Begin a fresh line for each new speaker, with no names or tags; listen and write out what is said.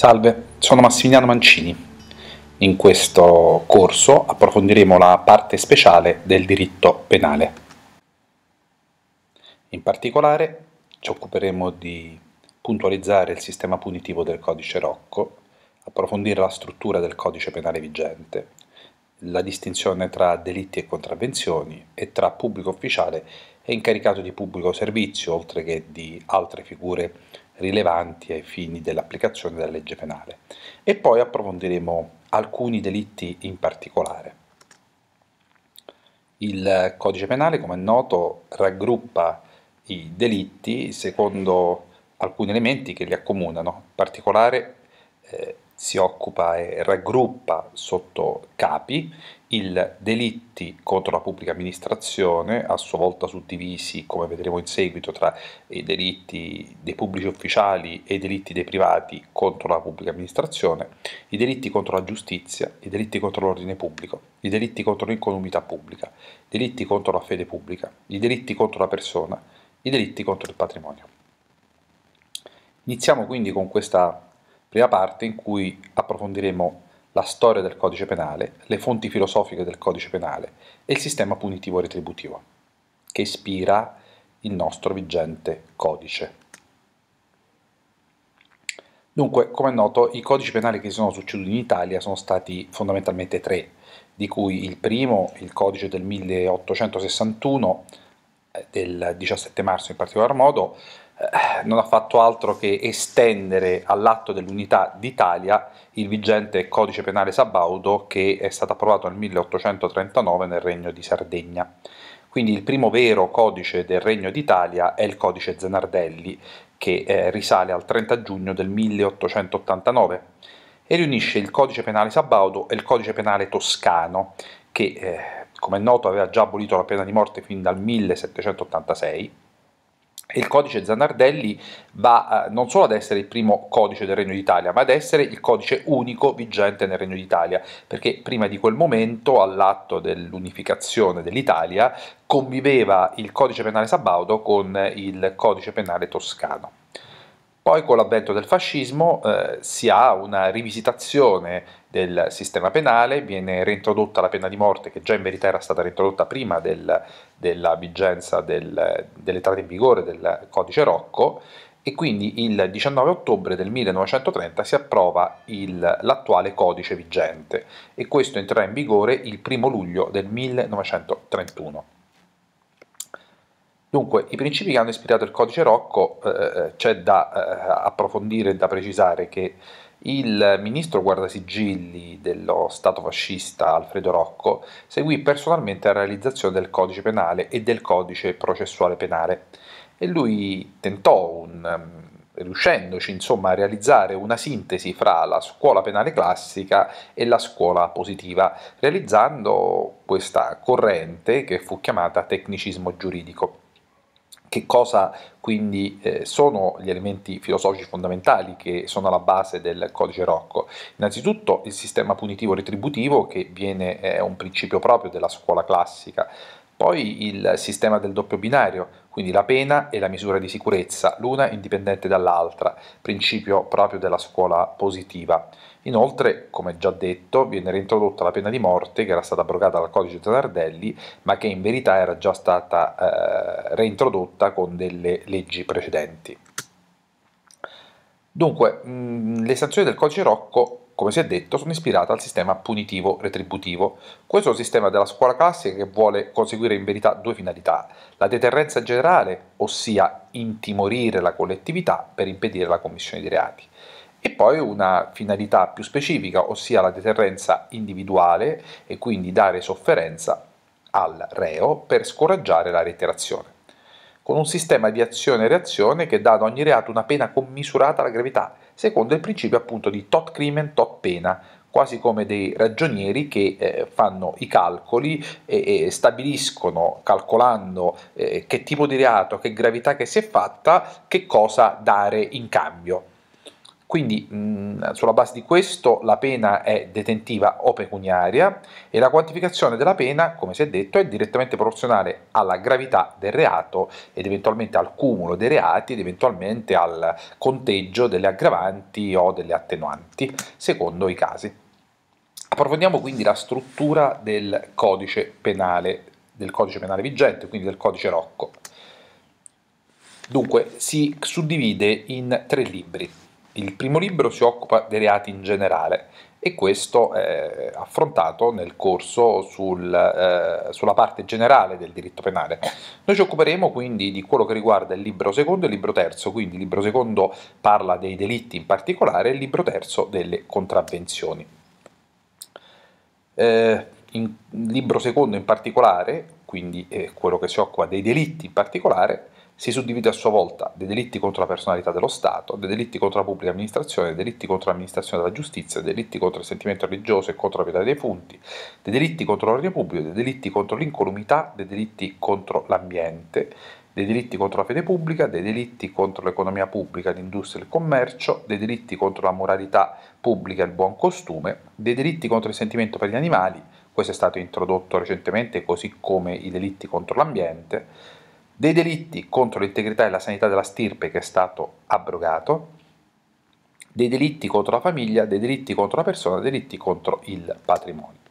Salve, sono Massimiliano Mancini. In questo corso approfondiremo la parte speciale del diritto penale. In particolare ci occuperemo di puntualizzare il sistema punitivo del codice Rocco, approfondire la struttura del codice penale vigente, la distinzione tra delitti e contravvenzioni e tra pubblico ufficiale e incaricato di pubblico servizio, oltre che di altre figure rilevanti ai fini dell'applicazione della legge penale e poi approfondiremo alcuni delitti in particolare. Il codice penale, come è noto, raggruppa i delitti secondo alcuni elementi che li accomunano, in particolare eh, si occupa e raggruppa sotto capi il delitti contro la pubblica amministrazione, a sua volta suddivisi, come vedremo in seguito, tra i delitti dei pubblici ufficiali e i delitti dei privati contro la pubblica amministrazione, i delitti contro la giustizia, i delitti contro l'ordine pubblico, i delitti contro l'incolumità pubblica, i delitti contro la fede pubblica, i delitti contro la persona, i delitti contro il patrimonio. Iniziamo quindi con questa prima parte in cui approfondiremo la storia del codice penale, le fonti filosofiche del codice penale e il sistema punitivo retributivo che ispira il nostro vigente codice. Dunque, come è noto, i codici penali che si sono succeduti in Italia sono stati fondamentalmente tre, di cui il primo, il codice del 1861, eh, del 17 marzo in particolar modo, eh, non ha fatto altro che estendere all'atto dell'unità d'Italia il vigente codice penale sabaudo che è stato approvato nel 1839 nel Regno di Sardegna. Quindi il primo vero codice del Regno d'Italia è il codice Zanardelli, che eh, risale al 30 giugno del 1889 e riunisce il codice penale sabaudo e il codice penale toscano, che eh, come è noto aveva già abolito la pena di morte fin dal 1786 il codice Zanardelli va eh, non solo ad essere il primo codice del Regno d'Italia, ma ad essere il codice unico vigente nel Regno d'Italia, perché prima di quel momento, all'atto dell'unificazione dell'Italia, conviveva il codice penale sabaudo con il codice penale toscano. Poi con l'avvento del fascismo eh, si ha una rivisitazione del sistema penale, viene reintrodotta la pena di morte che già in verità era stata reintrodotta prima del, della vigenza del, dell'entrata in vigore del codice Rocco e quindi il 19 ottobre del 1930 si approva il, l'attuale codice vigente e questo entrerà in vigore il 1 luglio del 1931. Dunque, i principi che hanno ispirato il codice Rocco eh, eh, c'è da eh, approfondire e da precisare che il ministro guardasigilli dello Stato fascista Alfredo Rocco seguì personalmente la realizzazione del codice penale e del codice processuale penale e lui tentò, un, ehm, riuscendoci insomma a realizzare una sintesi fra la scuola penale classica e la scuola positiva, realizzando questa corrente che fu chiamata tecnicismo giuridico. Che cosa quindi eh, sono gli elementi filosofici fondamentali che sono alla base del codice Rocco? Innanzitutto il sistema punitivo retributivo che viene, è un principio proprio della scuola classica, poi il sistema del doppio binario, quindi la pena e la misura di sicurezza, l'una indipendente dall'altra, principio proprio della scuola positiva. Inoltre, come già detto, viene reintrodotta la pena di morte che era stata abrogata dal codice Zanardelli, ma che in verità era già stata eh, reintrodotta con delle leggi precedenti. Dunque, mh, le sanzioni del codice Rocco come si è detto, sono ispirate al sistema punitivo retributivo. Questo è un sistema della scuola classica che vuole conseguire in verità due finalità, la deterrenza generale, ossia intimorire la collettività per impedire la commissione di reati, e poi una finalità più specifica, ossia la deterrenza individuale e quindi dare sofferenza al reo per scoraggiare la reiterazione con un sistema di azione e reazione che dà ad ogni reato una pena commisurata alla gravità, secondo il principio appunto di tot crimen, tot pena, quasi come dei ragionieri che eh, fanno i calcoli e, e stabiliscono, calcolando eh, che tipo di reato, che gravità che si è fatta, che cosa dare in cambio. Quindi mh, mm, sulla base di questo la pena è detentiva o pecuniaria e la quantificazione della pena, come si è detto, è direttamente proporzionale alla gravità del reato ed eventualmente al cumulo dei reati ed eventualmente al conteggio delle aggravanti o delle attenuanti, secondo i casi. Approfondiamo quindi la struttura del codice penale, del codice penale vigente, quindi del codice Rocco. Dunque si suddivide in tre libri. Il primo libro si occupa dei reati in generale e questo è affrontato nel corso sul, eh, sulla parte generale del diritto penale. Noi ci occuperemo quindi di quello che riguarda il libro secondo e il libro terzo, quindi il libro secondo parla dei delitti in particolare e il libro terzo delle contravvenzioni. Eh, in libro secondo in particolare, quindi eh, quello che si occupa dei delitti in particolare, si suddivide a sua volta dei delitti contro la personalità dello Stato, dei delitti contro la pubblica amministrazione, dei delitti contro l'amministrazione della giustizia, dei delitti contro il sentimento religioso e contro la pietà dei defunti, dei delitti contro l'ordine pubblico, dei delitti contro l'incolumità, dei delitti contro l'ambiente, dei delitti contro la fede pubblica, dei delitti contro l'economia pubblica, l'industria e il commercio, dei delitti contro la moralità pubblica e il buon costume, dei delitti contro il sentimento per gli animali, questo è stato introdotto recentemente così come i delitti contro l'ambiente, dei delitti contro l'integrità e la sanità della stirpe che è stato abrogato, dei delitti contro la famiglia, dei delitti contro la persona, dei delitti contro il patrimonio.